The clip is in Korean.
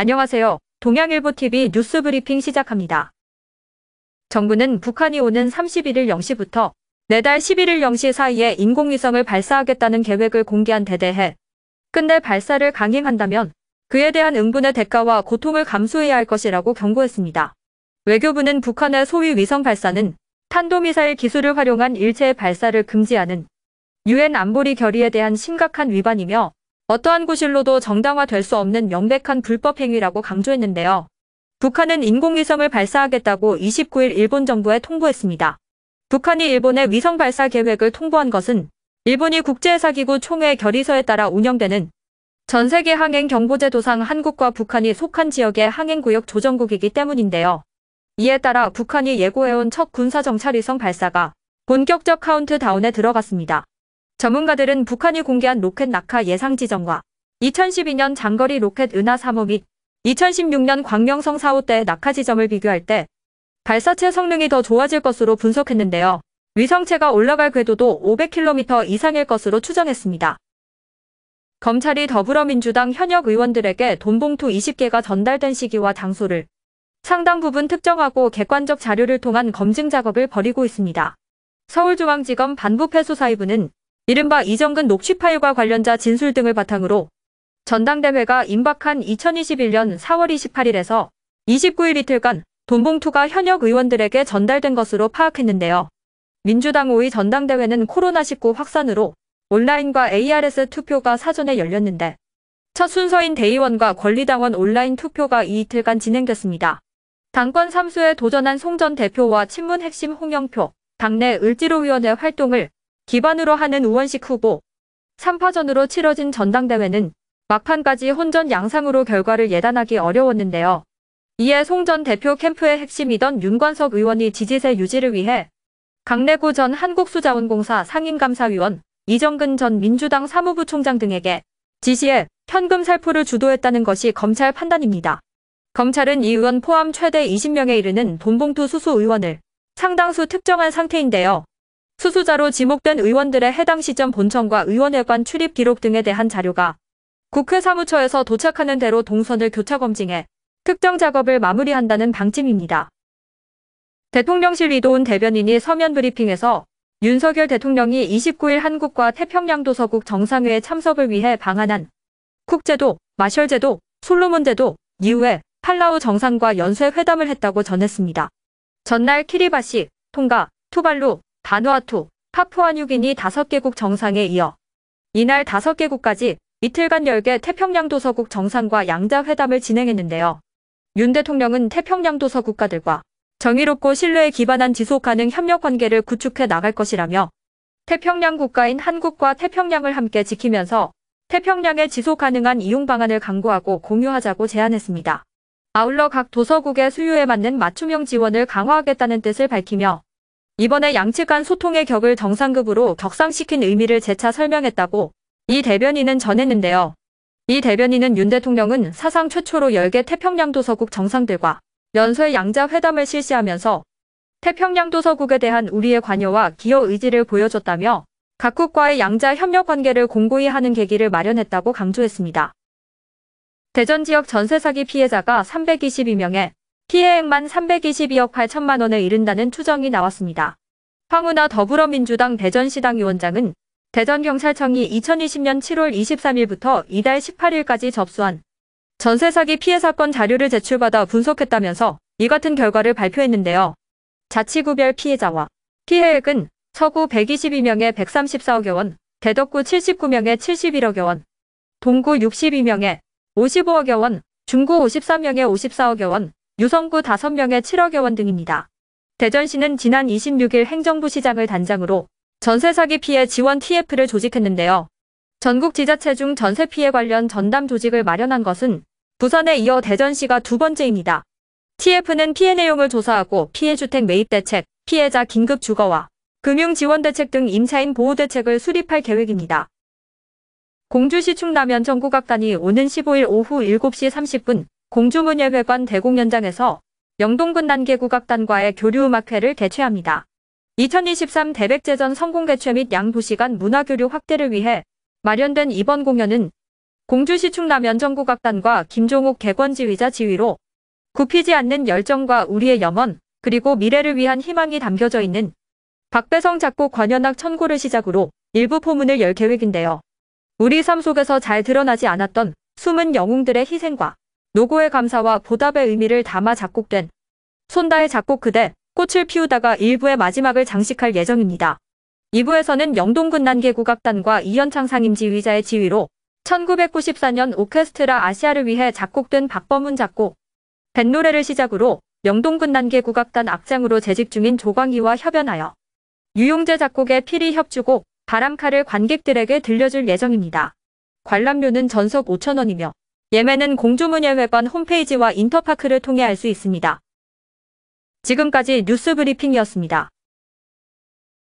안녕하세요. 동양일보TV 뉴스브리핑 시작합니다. 정부는 북한이 오는 31일 0시부터 내달 11일 0시 사이에 인공위성을 발사하겠다는 계획을 공개한 데 대해 끝내 발사를 강행한다면 그에 대한 응분의 대가와 고통을 감수해야 할 것이라고 경고했습니다. 외교부는 북한의 소위 위성 발사는 탄도미사일 기술을 활용한 일체의 발사를 금지하는 유엔 안보리 결의에 대한 심각한 위반이며 어떠한 구실로도 정당화될 수 없는 명백한 불법 행위라고 강조했는데요. 북한은 인공위성을 발사하겠다고 29일 일본 정부에 통보했습니다. 북한이 일본의 위성 발사 계획을 통보한 것은 일본이 국제사기구 총회 결의서에 따라 운영되는 전세계 항행경보제도상 한국과 북한이 속한 지역의 항행구역 조정국이기 때문인데요. 이에 따라 북한이 예고해온 첫 군사정찰위성 발사가 본격적 카운트다운에 들어갔습니다. 전문가들은 북한이 공개한 로켓 낙하 예상 지점과 2012년 장거리 로켓 은하 3호 및 2016년 광명성 4호 때 낙하 지점을 비교할 때 발사체 성능이 더 좋아질 것으로 분석했는데요. 위성체가 올라갈 궤도도 500km 이상일 것으로 추정했습니다. 검찰이 더불어민주당 현역 의원들에게 돈봉투 20개가 전달된 시기와 장소를 상당 부분 특정하고 객관적 자료를 통한 검증 작업을 벌이고 있습니다. 서울중앙지검 반부패수사위부는 이른바 이정근 녹취 파일과 관련자 진술 등을 바탕으로 전당대회가 임박한 2021년 4월 28일에서 29일 이틀간 돈봉투가 현역 의원들에게 전달된 것으로 파악했는데요. 민주당 5위 전당대회는 코로나19 확산으로 온라인과 ARS 투표가 사전에 열렸는데 첫 순서인 대의원과 권리당원 온라인 투표가 이틀간 진행됐습니다. 당권 3수에 도전한 송 전 대표와 친문 핵심 홍영표, 당내 을지로위원회 활동을 기반으로 하는 우원식 후보 3파전으로 치러진 전당대회는 막판까지 혼전 양상으로 결과를 예단하기 어려웠는데요. 이에 송 전 대표 캠프의 핵심이던 윤관석 의원이 지지세 유지를 위해 강내구전 한국수자원공사 상임감사위원, 이정근 전 민주당 사무부총장 등에게 지시해 현금 살포를 주도했다는 것이 검찰 판단입니다. 검찰은 이 의원 포함 최대 20명에 이르는 돈봉투 수수 의원을 상당수 특정한 상태인데요. 수수자로 지목된 의원들의 해당 시점 본청과 의원회관 출입 기록 등에 대한 자료가 국회 사무처에서 도착하는 대로 동선을 교차 검증해 특정 작업을 마무리한다는 방침입니다. 대통령실 이도훈 대변인이 서면 브리핑에서 윤석열 대통령이 29일 한국과 태평양도서국 정상회의 참석을 위해 방한한 쿡제도, 마셜제도, 솔로몬제도, 이후에 팔라우 정상과 연쇄 회담을 했다고 전했습니다. 전날 키리바시, 통가, 투발루, 바누아투, 파푸아뉴기니 5개국 정상에 이어 이날 5개국까지 이틀간 열개 태평양 도서국 정상과 양자 회담을 진행했는데요. 윤 대통령은 태평양 도서 국가들과 정의롭고 신뢰에 기반한 지속 가능 협력 관계를 구축해 나갈 것이라며 태평양 국가인 한국과 태평양을 함께 지키면서 태평양의 지속 가능한 이용 방안을 강구하고 공유하자고 제안했습니다. 아울러 각 도서국의 수요에 맞는 맞춤형 지원을 강화하겠다는 뜻을 밝히며 이번에 양측 간 소통의 격을 정상급으로 격상시킨 의미를 재차 설명했다고 이 대변인은 전했는데요. 이 대변인은 윤 대통령은 사상 최초로 10개 태평양 도서국 정상들과 연쇄 양자 회담을 실시하면서 태평양 도서국에 대한 우리의 관여와 기여 의지를 보여줬다며 각국과의 양자 협력 관계를 공고히 하는 계기를 마련했다고 강조했습니다. 대전 지역 전세 사기 피해자가 322명에 피해액만 322억 8천만 원에 이른다는 추정이 나왔습니다. 황운하 더불어민주당 대전시당 위원장은 대전경찰청이 2020년 7월 23일부터 이달 18일까지 접수한 전세사기 피해 사건 자료를 제출받아 분석했다면서 이 같은 결과를 발표했는데요. 자치구별 피해자와 피해액은 서구 122명에 134억여 원, 대덕구 79명에 71억여 원, 동구 62명에 55억여 원, 중구 53명에 54억여 원, 유성구 5명의 7억여 원 등입니다. 대전시는 지난 26일 행정부 시장을 단장으로 전세 사기 피해 지원 TF를 조직했는데요. 전국 지자체 중 전세 피해 관련 전담 조직을 마련한 것은 부산에 이어 대전시가 두 번째입니다. TF는 피해 내용을 조사하고 피해 주택 매입 대책, 피해자 긴급 주거와 금융 지원 대책 등 임차인 보호 대책을 수립할 계획입니다. 공주시 충남면 전구각단이 오는 15일 오후 7시 30분 공주문예회관 대공연장에서 영동군 난계 국악단과의 교류음악회를 개최합니다. 2023 대백제전 성공 개최 및 양부시간 문화교류 확대를 위해 마련된 이번 공연은 공주시 충남연 정국악단과 김종욱 객원지휘자 지휘로 굽히지 않는 열정과 우리의 염원 그리고 미래를 위한 희망이 담겨져 있는 박배성 작곡 관현악 천고를 시작으로 일부 포문을 열 계획인데요. 우리 삶 속에서 잘 드러나지 않았던 숨은 영웅들의 희생과 노고의 감사와 보답의 의미를 담아 작곡된 손다의 작곡 그대 꽃을 피우다가 1부의 마지막을 장식할 예정입니다. 2부에서는 영동군 난계국악단과 이현창 상임 지휘자의 지휘로 1994년 오케스트라 아시아를 위해 작곡된 박범훈 작곡 뱃노래를 시작으로 영동군 난계국악단 악장으로 재직 중인 조광희와 협연하여 유용재 작곡의 피리 협주곡 바람칼을 관객들에게 들려줄 예정입니다. 관람료는 전석 5천원이며 예매는 공주문예회관 홈페이지와 인터파크를 통해 알 수 있습니다. 지금까지 뉴스브리핑이었습니다.